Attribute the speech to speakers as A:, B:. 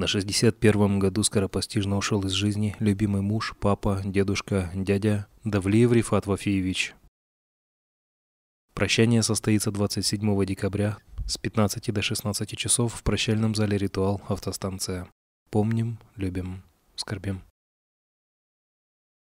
A: На 61-м
B: году скоропостижно ушел из жизни любимый муж, папа, дедушка, дядя Давлиев Рифат Вафиевич. Прощание состоится 27 декабря с 15 до 16 часов в прощальном зале «Ритуал» автостанция. Помним, любим, скорбим.